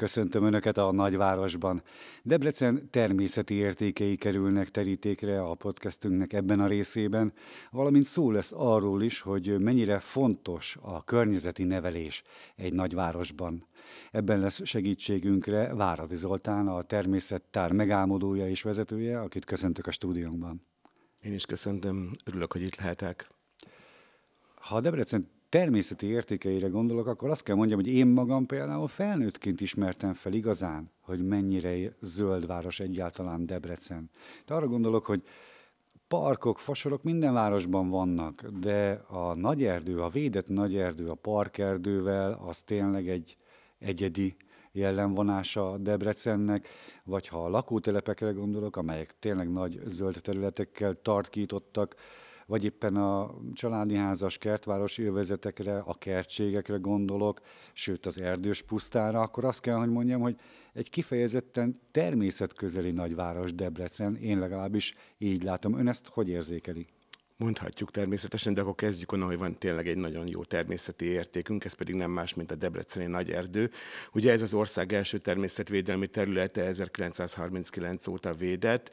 Köszöntöm Önöket a nagyvárosban. Debrecen természeti értékei kerülnek terítékre a podcastünknek ebben a részében, valamint szó lesz arról is, hogy mennyire fontos a környezeti nevelés egy nagyvárosban. Ebben lesz segítségünkre Váradi Zoltán, a természettár megálmodója és vezetője, akit köszöntök a stúdiónkban. Én is köszöntöm, örülök, hogy itt lehetek. Ha Debrecen természeti értékeire gondolok, akkor azt kell mondjam, hogy én magam például felnőttként ismertem fel igazán, hogy mennyire zöld város egyáltalán Debrecen. De arra gondolok, hogy parkok, fasorok minden városban vannak, de a nagy erdő, a védett nagy erdő, a parkerdővel az tényleg egy egyedi jellemvonása Debrecennek, vagy ha a lakótelepekre gondolok, amelyek tényleg nagy zöld területekkel tartkítottak vagy éppen a családi házas kertvárosi övezetekre, a kertségekre gondolok, sőt az erdős pusztára, akkor azt kell, hogy mondjam, hogy egy kifejezetten természetközeli nagyváros Debrecen, én legalábbis így látom. Ön ezt hogy érzékeli? Mondhatjuk természetesen, de akkor kezdjük onnan, hogy van tényleg egy nagyon jó természeti értékünk, ez pedig nem más, mint a Debreceni nagy erdő. Ugye ez az ország első természetvédelmi területe 1939 óta védett,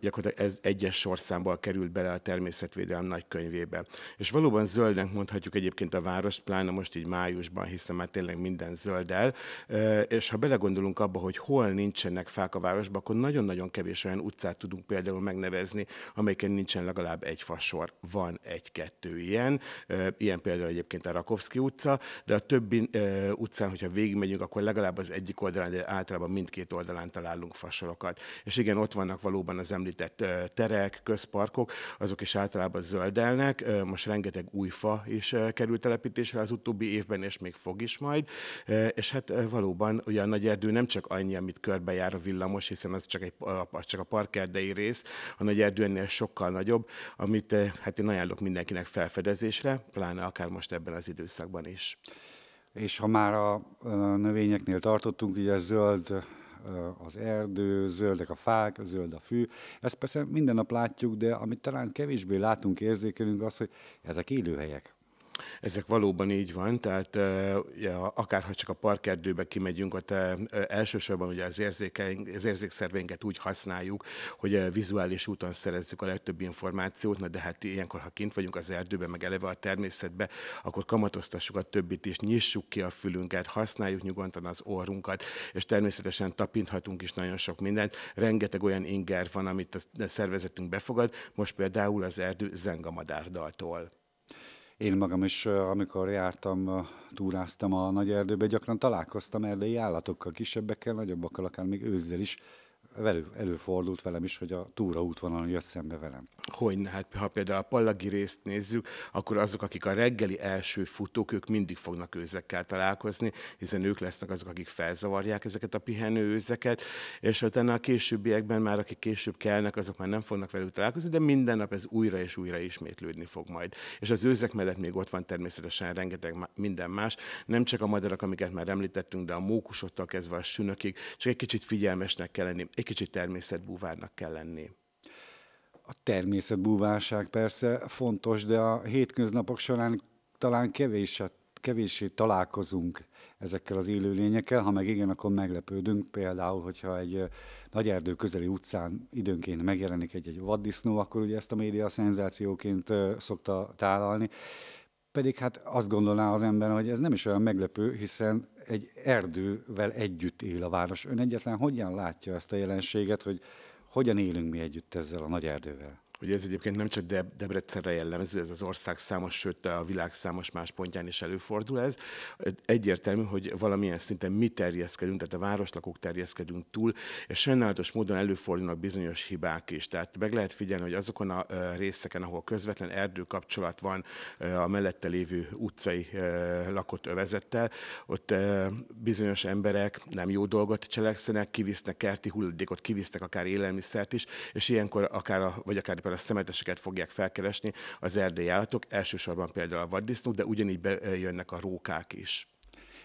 gyakorlatilag ez egyes sorszámból került bele a természetvédelem nagykönyvébe. És valóban zöldnek mondhatjuk egyébként a várost, pláne most így májusban, hiszen már tényleg minden zöldel. és ha belegondolunk abba, hogy hol nincsenek fák a városban, akkor nagyon-nagyon kevés olyan utcát tudunk például megnevezni, amelyeken nincsen legalább egy egy fasor, van egy-kettő ilyen, ilyen például egyébként a Rakovszki utca, de a többi utcán, hogyha végigmegyünk, akkor legalább az egyik oldalán, de általában mindkét oldalán találunk fasorokat. És igen, ott vannak valóban az említett terek, közparkok, azok is általában zöldelnek, most rengeteg új fa is került telepítésre az utóbbi évben, és még fog is majd, és hát valóban ugye a nagy erdő nem csak annyi, amit körbejár a villamos, hiszen az csak, egy, az csak a parkerdei rész, a nagy erdő ennél sokkal nagyobb, ami amit eh, hát én ajánlok mindenkinek felfedezésre, pláne akár most ebben az időszakban is. És ha már a eh, növényeknél tartottunk, ugye zöld eh, az erdő, zöldek a fák, zöld a fű. Ezt persze minden nap látjuk, de amit talán kevésbé látunk, érzékelünk, az, hogy ezek élőhelyek. Ezek valóban így van, tehát ja, akárha csak a parkerdőbe kimegyünk, ott elsősorban ugye az, az érzékszervénket úgy használjuk, hogy vizuális úton szerezzük a legtöbb információt, na de hát ilyenkor, ha kint vagyunk az erdőben, meg eleve a természetbe, akkor kamatoztassuk a többit is, nyissuk ki a fülünket, használjuk nyugodtan az orrunkat, és természetesen tapinthatunk is nagyon sok mindent. Rengeteg olyan inger van, amit a szervezetünk befogad, most például az erdő zengamadárdaltól. Én magam is, amikor jártam, túráztam a nagy erdőbe, gyakran találkoztam erdei állatokkal, kisebbekkel, nagyobbakkal, akár még őzzel is, elő, előfordult velem is, hogy a túraútvonalon jött szembe velem. Hogyne, hát ha például a pallagi részt nézzük, akkor azok, akik a reggeli első futók, ők mindig fognak őzekkel találkozni, hiszen ők lesznek azok, akik felzavarják ezeket a pihenő őzeket, és utána a későbbiekben már, akik később kelnek, azok már nem fognak velük találkozni, de minden nap ez újra és újra ismétlődni fog majd. És az őzek mellett még ott van természetesen rengeteg minden más, nem csak a madarak, amiket már említettünk, de a mókusoktól kezdve a sünökig, csak egy kicsit figyelmesnek kell lenni egy kicsit természetbúvárnak kell lenni. A természetbúvárság persze fontos, de a hétköznapok során talán kevéset, kevéssé találkozunk ezekkel az élőlényekkel, ha meg igen, akkor meglepődünk, például, hogyha egy nagy erdő közeli utcán időnként megjelenik egy-egy vaddisznó, akkor ugye ezt a média szenzációként szokta tálalni. Pedig hát azt gondolná az ember, hogy ez nem is olyan meglepő, hiszen egy erdővel együtt él a város. Ön egyetlen hogyan látja ezt a jelenséget, hogy hogyan élünk mi együtt ezzel a nagy erdővel? Ugye ez egyébként nem csak Debrecenre jellemző, ez az ország számos, sőt a világ számos más pontján is előfordul ez. Egyértelmű, hogy valamilyen szinten mi terjeszkedünk, tehát a városlakók terjeszkedünk túl, és sajnálatos módon előfordulnak bizonyos hibák is. Tehát meg lehet figyelni, hogy azokon a részeken, ahol közvetlen erdő kapcsolat van a mellette lévő utcai lakott övezettel, ott bizonyos emberek nem jó dolgot cselekszenek, kivisznek kerti hulladékot, kivisznek akár élelmiszert is, és ilyenkor akár, a, vagy akár akkor a szemeteseket fogják felkeresni az erdélyi állatok, elsősorban például a vaddisznók, de ugyanígy bejönnek a rókák is.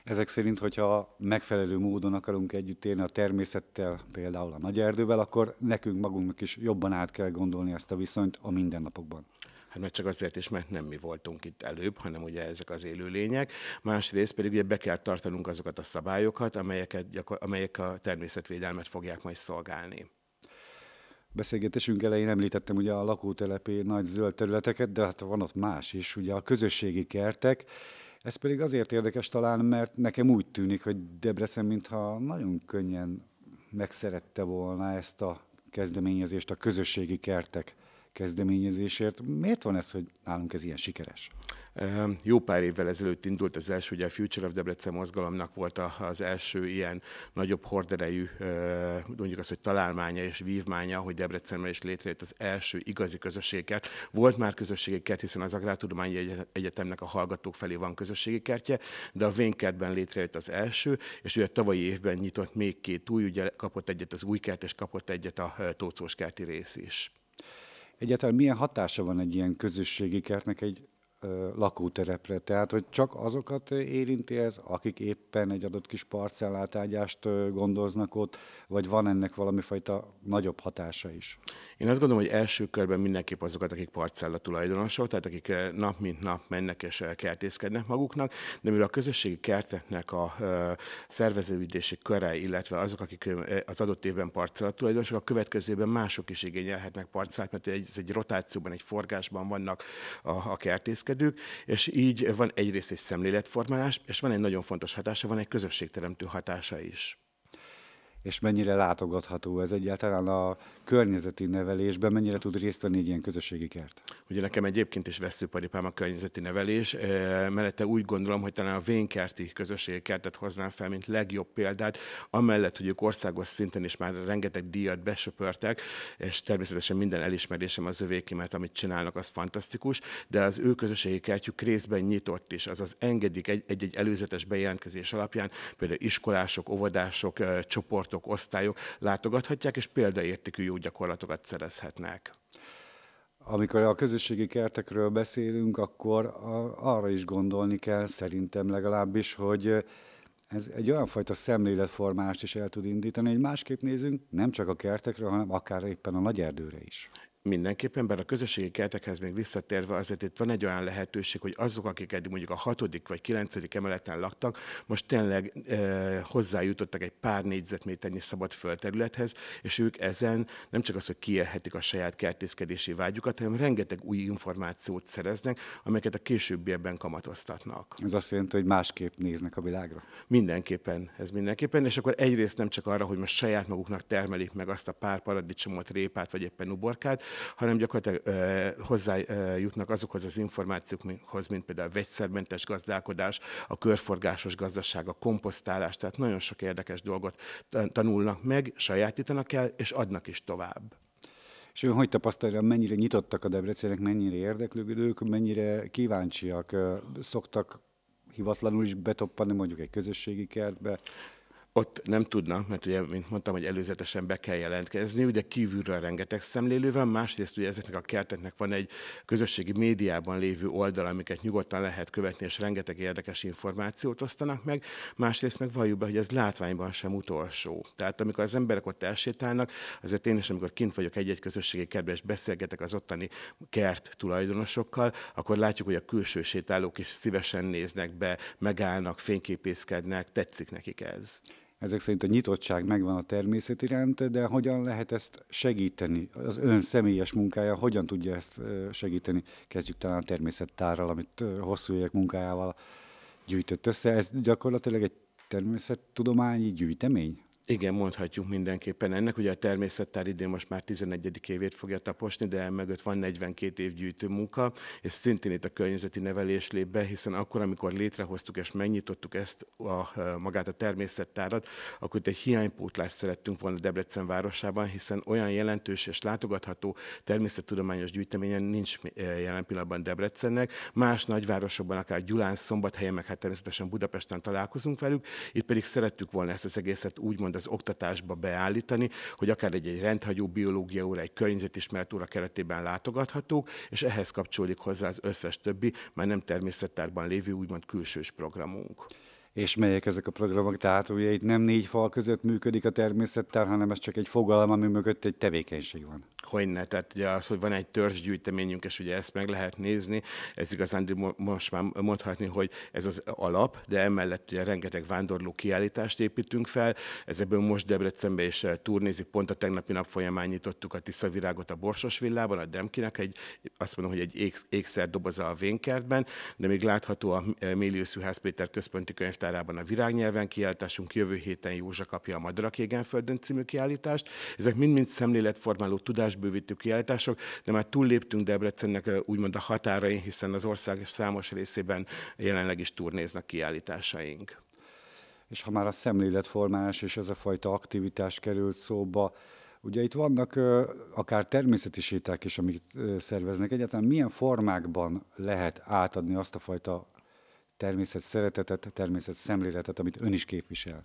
Ezek szerint, hogyha megfelelő módon akarunk együtt élni a természettel, például a nagy erdővel, akkor nekünk magunknak is jobban át kell gondolni ezt a viszonyt a mindennapokban. Hát mert csak azért is, mert nem mi voltunk itt előbb, hanem ugye ezek az élőlények. Másrészt pedig ugye be kell tartanunk azokat a szabályokat, amelyeket, amelyek a természetvédelmet fogják majd szolgálni beszélgetésünk elején említettem ugye a lakótelepi nagy zöld területeket, de hát van ott más is, ugye a közösségi kertek, ez pedig azért érdekes talán, mert nekem úgy tűnik, hogy Debrecen mintha nagyon könnyen megszerette volna ezt a kezdeményezést, a közösségi kertek kezdeményezésért. Miért van ez, hogy nálunk ez ilyen sikeres? Jó pár évvel ezelőtt indult az első, ugye a Future of Debrecen mozgalomnak volt az első ilyen nagyobb horderejű, mondjuk az, hogy találmánya és vívmánya, hogy Debrecenben is létrejött az első igazi közösségeket. Volt már kert, hiszen az Agrártudományi Egyetemnek a hallgatók felé van kertje, de a Vénkertben létrejött az első, és ugye tavalyi évben nyitott még két új, ugye kapott egyet az új kert, és kapott egyet a Tócós kerti rész is egyáltalán milyen hatása van egy ilyen közösségi kertnek egy lakóterepre. Tehát, hogy csak azokat érinti ez, akik éppen egy adott kis parcellátágyást gondoznak ott, vagy van ennek valami fajta nagyobb hatása is? Én azt gondolom, hogy első körben mindenképp azokat, akik parcella tulajdonosok, tehát akik nap mint nap mennek és kertészkednek maguknak, de mivel a közösségi kerteknek a szerveződési köre, illetve azok, akik az adott évben parcella tulajdonosok, a következőben mások is igényelhetnek parcellát, mert ez egy rotációban, egy forgásban vannak a, a kertészkedők, illeszkedők, és így van egyrészt egy szemléletformálás, és van egy nagyon fontos hatása, van egy közösségteremtő hatása is és mennyire látogatható ez egyáltalán a környezeti nevelésben, mennyire tud részt venni egy ilyen közösségi kert? Ugye nekem egyébként is veszőparipám a környezeti nevelés, eh, mellette úgy gondolom, hogy talán a vénkerti közösségi kertet hoznám fel, mint legjobb példát, amellett, hogy ők országos szinten is már rengeteg díjat besöpörtek, és természetesen minden elismerésem az övéki, mert amit csinálnak, az fantasztikus, de az ő közösségi kertjük részben nyitott is, azaz engedik egy-egy előzetes bejelentkezés alapján, például iskolások, óvodások, eh, csoportok, csoportok, osztályok látogathatják, és példaértékű jó gyakorlatokat szerezhetnek. Amikor a közösségi kertekről beszélünk, akkor arra is gondolni kell, szerintem legalábbis, hogy ez egy olyan fajta szemléletformást is el tud indítani, hogy másképp nézünk nem csak a kertekre, hanem akár éppen a nagy erdőre is mindenképpen, bár a közösségi kertekhez még visszatérve, azért itt van egy olyan lehetőség, hogy azok, akik eddig mondjuk a hatodik vagy kilencedik emeleten laktak, most tényleg e, hozzájutottak egy pár négyzetméternyi szabad földterülethez, és ők ezen nem csak az, hogy kiélhetik a saját kertészkedési vágyukat, hanem rengeteg új információt szereznek, amelyeket a későbbiekben kamatoztatnak. Ez azt jelenti, hogy másképp néznek a világra? Mindenképpen, ez mindenképpen, és akkor egyrészt nem csak arra, hogy most saját maguknak termelik meg azt a pár paradicsomot, répát vagy éppen uborkát, hanem gyakorlatilag hozzájutnak azokhoz az információkhoz, mint például a vegyszermentes gazdálkodás, a körforgásos gazdaság, a komposztálás, tehát nagyon sok érdekes dolgot tanulnak meg, sajátítanak el, és adnak is tovább. És ő hogy tapasztalja, mennyire nyitottak a debrecenek, mennyire érdeklődők, mennyire kíváncsiak, szoktak hivatlanul is betoppanni mondjuk egy közösségi kertbe, ott nem tudna, mert ugye, mint mondtam, hogy előzetesen be kell jelentkezni, ugye kívülről rengeteg szemlélő van, másrészt ugye ezeknek a kerteknek van egy közösségi médiában lévő oldal, amiket nyugodtan lehet követni, és rengeteg érdekes információt osztanak meg, másrészt meg valljuk be, hogy ez látványban sem utolsó. Tehát amikor az emberek ott elsétálnak, azért én is, amikor kint vagyok egy-egy közösségi kertben, és beszélgetek az ottani kert tulajdonosokkal, akkor látjuk, hogy a külső sétálók is szívesen néznek be, megállnak, fényképészkednek, tetszik nekik ez ezek szerint a nyitottság megvan a természet iránt, de hogyan lehet ezt segíteni? Az ön személyes munkája hogyan tudja ezt segíteni? Kezdjük talán a természettárral, amit hosszú évek munkájával gyűjtött össze. Ez gyakorlatilag egy természettudományi gyűjtemény? Igen, mondhatjuk mindenképpen. Ennek ugye a természettár idén most már 11. évét fogja taposni, de mögött van 42 év gyűjtő munka, és szintén itt a környezeti nevelés lép be, hiszen akkor, amikor létrehoztuk és megnyitottuk ezt a, magát a természettárat, akkor itt egy hiánypótlást szerettünk volna Debrecen városában, hiszen olyan jelentős és látogatható természettudományos gyűjteményen nincs jelen pillanatban Debrecennek. Más nagyvárosokban, akár Gyulán, Szombathelyen, meg hát természetesen Budapesten találkozunk velük, itt pedig szerettük volna ezt az egészet úgymond az oktatásba beállítani, hogy akár egy, egy rendhagyó biológia óra, egy környezetismeret óra keretében látogathatók, és ehhez kapcsolódik hozzá az összes többi, már nem természettárban lévő úgymond külsős programunk és melyek ezek a programok. Tehát ugye itt nem négy fal között működik a természettel, hanem ez csak egy fogalom, ami mögött egy tevékenység van. Hogyne, tehát ugye az, hogy van egy törzsgyűjteményünk, és ugye ezt meg lehet nézni, ez igazán most már mondhatni, hogy ez az alap, de emellett ugye rengeteg vándorló kiállítást építünk fel, ezekből most Debrecenbe és eh, turnézi, pont a tegnapi nap folyamán nyitottuk a virágot a Borsos villában, a Demkinek, egy, azt mondom, hogy egy doboza a Vénkertben, de még látható a eh, Méliuszű Ház Péter központi könyvtár könyvtárában a virágnyelven kiállításunk, jövő héten Józsa kapja a Madarak Égenföldön című kiállítást. Ezek mind-mind szemléletformáló, tudásbővítő kiállítások, de már túlléptünk Debrecennek úgymond a határain, hiszen az ország számos részében jelenleg is turnéznak kiállításaink. És ha már a szemléletformálás és ez a fajta aktivitás került szóba, Ugye itt vannak ö, akár természeti séták is, amit ö, szerveznek. Egyáltalán milyen formákban lehet átadni azt a fajta természet szeretetet, természet szemléletet, amit ön is képvisel.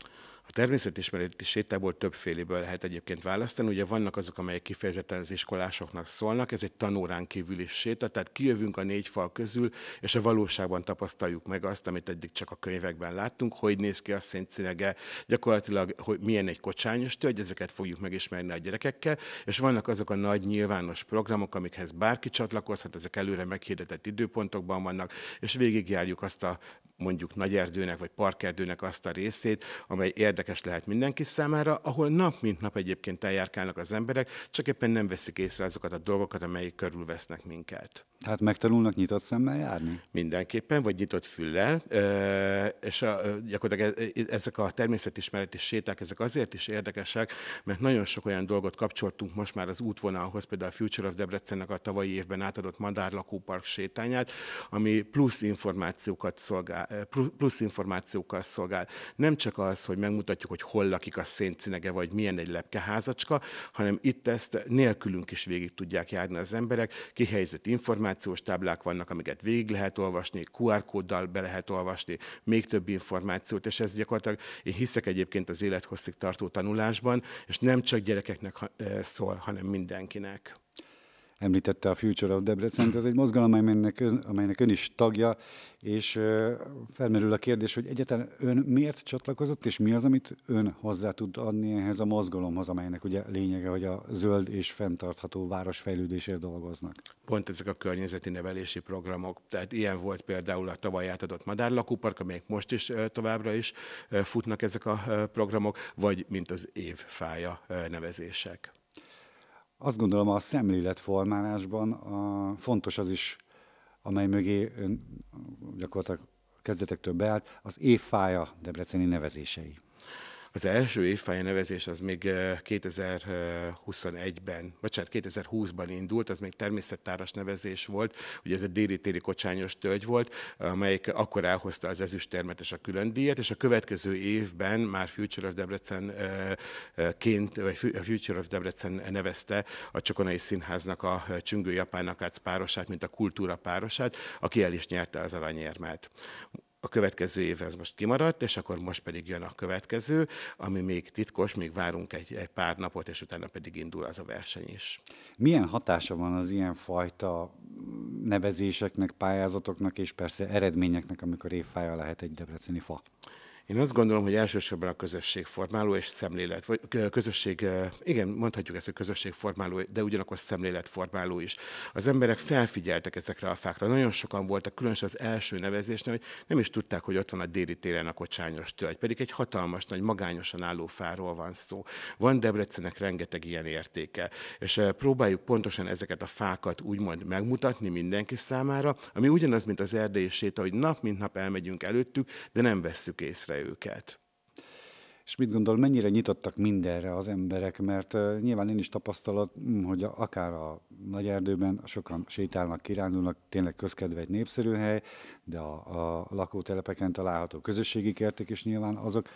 A természetismereti sétából többféléből lehet egyébként választani. Ugye vannak azok, amelyek kifejezetten az iskolásoknak szólnak, ez egy tanórán kívüli séta, tehát kijövünk a négy fal közül, és a valóságban tapasztaljuk meg azt, amit eddig csak a könyvekben láttunk, hogy néz ki a színege gyakorlatilag, hogy milyen egy kocsányos hogy ezeket fogjuk megismerni a gyerekekkel, és vannak azok a nagy nyilvános programok, amikhez bárki csatlakozhat, ezek előre meghirdetett időpontokban vannak, és végigjárjuk azt a mondjuk nagy erdőnek vagy parkerdőnek azt a részét, amely érdekes lehet mindenki számára, ahol nap mint nap egyébként eljárkálnak az emberek, csak éppen nem veszik észre azokat a dolgokat, amelyek körülvesznek minket. Tehát megtanulnak nyitott szemmel járni? Mindenképpen, vagy nyitott füllel, és a, gyakorlatilag e, e, ezek a természetismereti séták, ezek azért is érdekesek, mert nagyon sok olyan dolgot kapcsoltunk most már az útvonalhoz, például a Future of Debrecennek a tavalyi évben átadott madárlakópark sétányát, ami plusz információkat szolgál, plusz információkkal szolgál. Nem csak az, hogy megmutatjuk, hogy hol lakik a széncinege, vagy milyen egy lepkeházacska, hanem itt ezt nélkülünk is végig tudják járni az emberek. Kihelyezett információs táblák vannak, amiket végig lehet olvasni, QR kóddal be lehet olvasni, még több információt, és ez gyakorlatilag, én hiszek egyébként az élethosszig tartó tanulásban, és nem csak gyerekeknek eh, szól, hanem mindenkinek említette a Future of Debrecen, ez egy mozgalom, amelynek ön, amelynek ön is tagja, és felmerül a kérdés, hogy egyetlen ön miért csatlakozott, és mi az, amit ön hozzá tud adni ehhez a mozgalomhoz, amelynek ugye lényege, hogy a zöld és fenntartható városfejlődésért dolgoznak. Pont ezek a környezeti nevelési programok, tehát ilyen volt például a tavaly átadott madárlakópark, amelyek most is továbbra is futnak ezek a programok, vagy mint az évfája nevezések. Azt gondolom a szemléletformálásban a, fontos az is, amely mögé ön gyakorlatilag kezdetektől beállt, az évfája debreceni nevezései. Az első évfája nevezés az még 2021-ben, eh, bocsánat, 2020-ban indult, az még természettáras nevezés volt, ugye ez egy déli téli kocsányos tölgy volt, amelyik akkor elhozta az ezüstermet és a külön díjat, és a következő évben már Future of Debrecen eh, eh, ként, vagy Future of Debrecen nevezte a Csokonai Színháznak a Csüngő Japán Akác párosát, mint a kultúra párosát, aki el is nyerte az aranyérmet a következő év ez most kimaradt, és akkor most pedig jön a következő, ami még titkos, még várunk egy, egy pár napot, és utána pedig indul az a verseny is. Milyen hatása van az ilyen fajta nevezéseknek, pályázatoknak, és persze eredményeknek, amikor évfája lehet egy debreceni fa? Én azt gondolom, hogy elsősorban a közösségformáló és szemlélet, vagy közösség, igen, mondhatjuk ezt, hogy közösségformáló, de ugyanakkor szemléletformáló is. Az emberek felfigyeltek ezekre a fákra. Nagyon sokan voltak, különösen az első nevezésnél, hogy nem is tudták, hogy ott van a déli téren a kocsányos tölgy, pedig egy hatalmas, nagy, magányosan álló fáról van szó. Van Debrecenek rengeteg ilyen értéke, és próbáljuk pontosan ezeket a fákat úgymond megmutatni mindenki számára, ami ugyanaz, mint az erdei séta, hogy nap mint nap elmegyünk előttük, de nem vesszük észre le őket. És mit gondol, mennyire nyitottak mindenre az emberek, mert nyilván én is tapasztalat, mm, hogy akár a nagy erdőben sokan sétálnak, kirándulnak, tényleg közkedve egy népszerű hely, de a, a lakótelepeken található közösségi kertek is nyilván azok.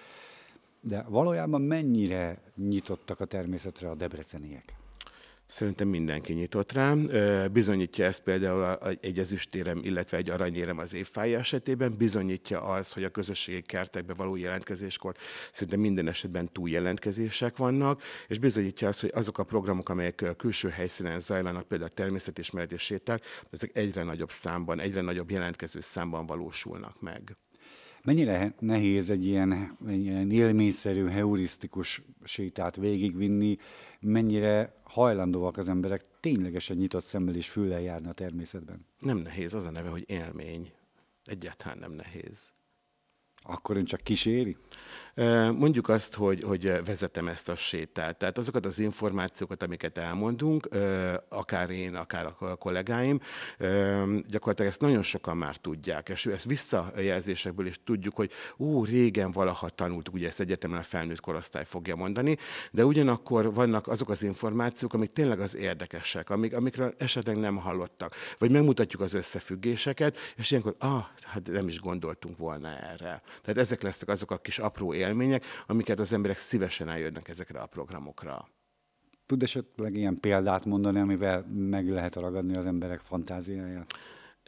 De valójában mennyire nyitottak a természetre a debreceniek? Szerintem mindenki nyitott rám. Bizonyítja ezt például egy ezüstérem, illetve egy aranyérem az évfája esetében. Bizonyítja az, hogy a közösségi kertekbe való jelentkezéskor szinte minden esetben túljelentkezések vannak, és bizonyítja azt, hogy azok a programok, amelyek külső helyszínen zajlanak, például a természetismeretés ezek egyre nagyobb számban, egyre nagyobb jelentkező számban valósulnak meg. Mennyire nehéz egy ilyen, egy ilyen élményszerű, heurisztikus sétát végigvinni, mennyire hajlandóak az emberek ténylegesen nyitott szemmel és füllel járni a természetben? Nem nehéz, az a neve, hogy élmény. Egyáltalán nem nehéz. Akkor ön csak kíséri? Mondjuk azt, hogy, hogy vezetem ezt a sétát. Tehát azokat az információkat, amiket elmondunk, akár én, akár a kollégáim, gyakorlatilag ezt nagyon sokan már tudják, és ezt visszajelzésekből is tudjuk, hogy ú, régen valaha tanultuk, ugye ezt egyetemen a felnőtt korosztály fogja mondani, de ugyanakkor vannak azok az információk, amik tényleg az érdekesek, amik, amikről esetleg nem hallottak, vagy megmutatjuk az összefüggéseket, és ilyenkor, ah, hát nem is gondoltunk volna erre. Tehát ezek lesznek azok a kis apró élmények, amiket az emberek szívesen eljönnek ezekre a programokra. Tud esetleg ilyen példát mondani, amivel meg lehet ragadni az emberek fantáziáját?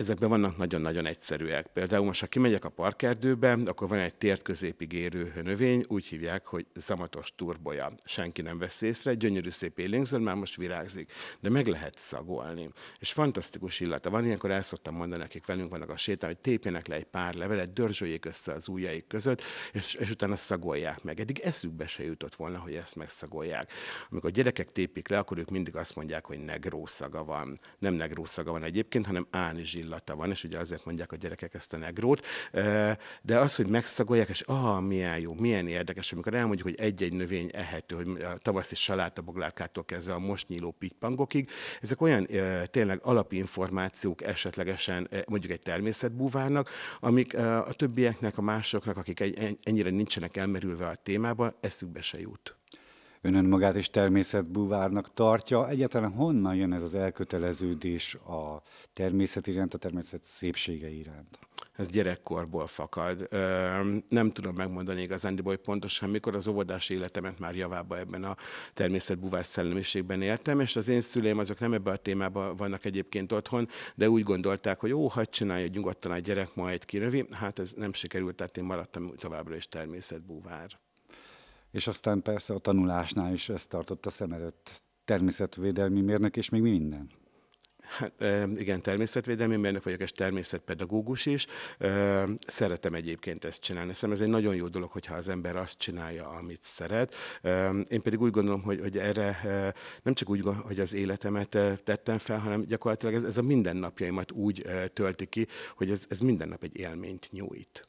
Ezekben vannak nagyon-nagyon egyszerűek. Például most, ha kimegyek a parkerdőbe, akkor van egy tért középig érő növény, úgy hívják, hogy zamatos turboja. Senki nem vesz észre, gyönyörű szép élénkzöld, már most virágzik, de meg lehet szagolni. És fantasztikus illata van, ilyenkor el szoktam mondani, akik velünk vannak a sétán, hogy tépjenek le egy pár levelet, dörzsöljék össze az ujjaik között, és, és utána szagolják meg. Eddig eszükbe se jutott volna, hogy ezt megszagolják. Amikor a gyerekek tépik le, akkor ők mindig azt mondják, hogy negrószaga van. Nem negrószaga van egyébként, hanem ánizsi illata van, és ugye azért mondják a gyerekek ezt a negrót, de az, hogy megszagolják, és ah, milyen jó, milyen érdekes, amikor elmondjuk, hogy egy-egy növény ehető, hogy a tavaszi salátaboglárkától kezdve a most nyíló pikpangokig, ezek olyan tényleg alapinformációk esetlegesen mondjuk egy természetbúvárnak, amik a többieknek, a másoknak, akik ennyire nincsenek elmerülve a témába, eszükbe se jut. Ön önmagát is természetbúvárnak tartja. Egyáltalán honnan jön ez az elköteleződés a természet iránt, a természet szépsége iránt? Ez gyerekkorból fakad. Nem tudom megmondani igazán, hogy pontosan mikor az óvodás életemet már javába ebben a természetbúvár szellemiségben éltem, és az én szüleim azok nem ebbe a témában vannak egyébként otthon, de úgy gondolták, hogy ó, hagyd csinálja nyugodtan a gyerek, majd kirövi. Hát ez nem sikerült, tehát én maradtam továbbra is természetbúvár és aztán persze a tanulásnál is ezt a szem előtt. Természetvédelmi mérnök és még mi minden? Hát, igen, természetvédelmi mérnök vagyok, és természetpedagógus is. Szeretem egyébként ezt csinálni. Szerintem ez egy nagyon jó dolog, hogyha az ember azt csinálja, amit szeret. Én pedig úgy gondolom, hogy, hogy erre nem csak úgy, hogy az életemet tettem fel, hanem gyakorlatilag ez, ez a mindennapjaimat úgy tölti ki, hogy ez, ez minden nap egy élményt nyújt.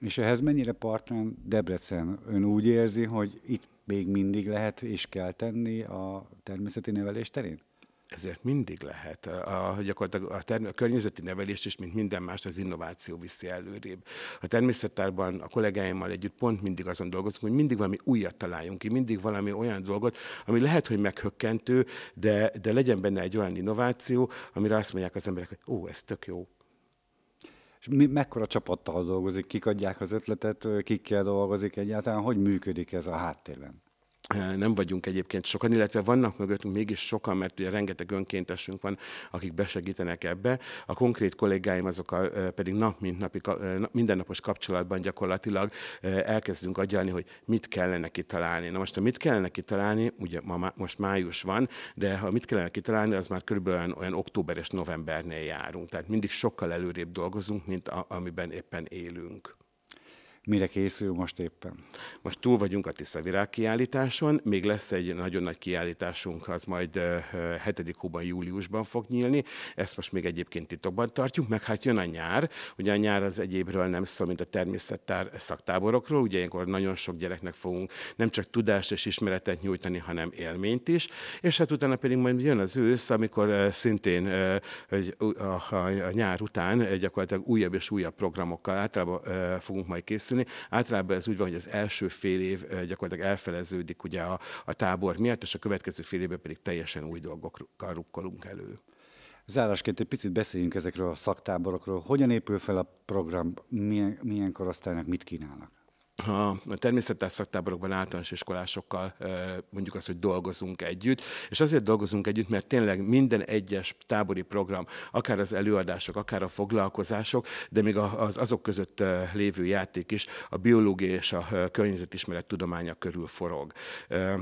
És ehhez mennyire partner Debrecen? Ön úgy érzi, hogy itt még mindig lehet és kell tenni a természeti nevelés terén? Ezért mindig lehet. A, gyakorlatilag a, term- a környezeti nevelést is, mint minden más, az innováció viszi előrébb. A természettárban a kollégáimmal együtt pont mindig azon dolgozunk, hogy mindig valami újat találjunk ki, mindig valami olyan dolgot, ami lehet, hogy meghökkentő, de, de legyen benne egy olyan innováció, amire azt mondják az emberek, hogy ó, ez tök jó, és mi, mekkora csapattal dolgozik, kik adják az ötletet, kikkel dolgozik egyáltalán, hogy működik ez a háttérben? nem vagyunk egyébként sokan, illetve vannak mögöttünk mégis sokan, mert ugye rengeteg önkéntesünk van, akik besegítenek ebbe. A konkrét kollégáim a, pedig nap mint napi, mindennapos kapcsolatban gyakorlatilag elkezdünk agyalni, hogy mit kellene kitalálni. Na most a mit kellene kitalálni, ugye ma, most május van, de ha mit kellene kitalálni, az már körülbelül olyan, olyan október és novembernél járunk. Tehát mindig sokkal előrébb dolgozunk, mint a, amiben éppen élünk mire készül most éppen. Most túl vagyunk a Tisza Virág kiállításon, még lesz egy nagyon nagy kiállításunk, az majd 7. hóban, júliusban fog nyílni, ezt most még egyébként titokban tartjuk, meg hát jön a nyár, ugye a nyár az egyébről nem szól, mint a természettár szaktáborokról, ugye ilyenkor nagyon sok gyereknek fogunk nem csak tudást és ismeretet nyújtani, hanem élményt is, és hát utána pedig majd jön az ősz, amikor szintén a, nyár után gyakorlatilag újabb és újabb programokkal általában fogunk majd készülni, készülni. Általában ez úgy van, hogy az első fél év eh, gyakorlatilag elfeleződik ugye a, a tábor miatt, és a következő fél évben pedig teljesen új dolgokkal rukkolunk elő. Zárásként egy picit beszéljünk ezekről a szaktáborokról. Hogyan épül fel a program, milyen, milyen korosztálynak mit kínálnak? a természetes szaktáborokban általános iskolásokkal mondjuk azt, hogy dolgozunk együtt, és azért dolgozunk együtt, mert tényleg minden egyes tábori program, akár az előadások, akár a foglalkozások, de még az azok között lévő játék is a biológia és a környezetismeret tudománya körül forog.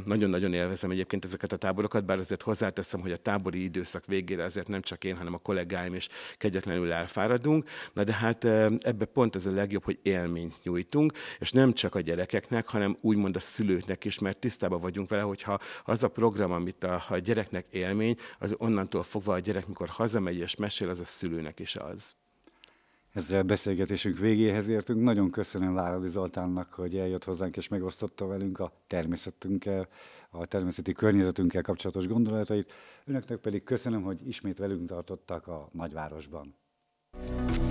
Nagyon-nagyon élvezem egyébként ezeket a táborokat, bár azért hozzáteszem, hogy a tábori időszak végére azért nem csak én, hanem a kollégáim is kegyetlenül elfáradunk, na de hát ebbe pont ez a legjobb, hogy élményt nyújtunk, és nem nem csak a gyerekeknek, hanem úgymond a szülőknek is, mert tisztában vagyunk vele, hogyha az a program, amit a, a gyereknek élmény, az onnantól fogva a gyerek, mikor hazamegy és mesél, az a szülőnek is az. Ezzel beszélgetésünk végéhez értünk. Nagyon köszönöm Váradi Zoltánnak, hogy eljött hozzánk és megosztotta velünk a természetünkkel, a természeti környezetünkkel kapcsolatos gondolatait. Önöknek pedig köszönöm, hogy ismét velünk tartottak a nagyvárosban. thank you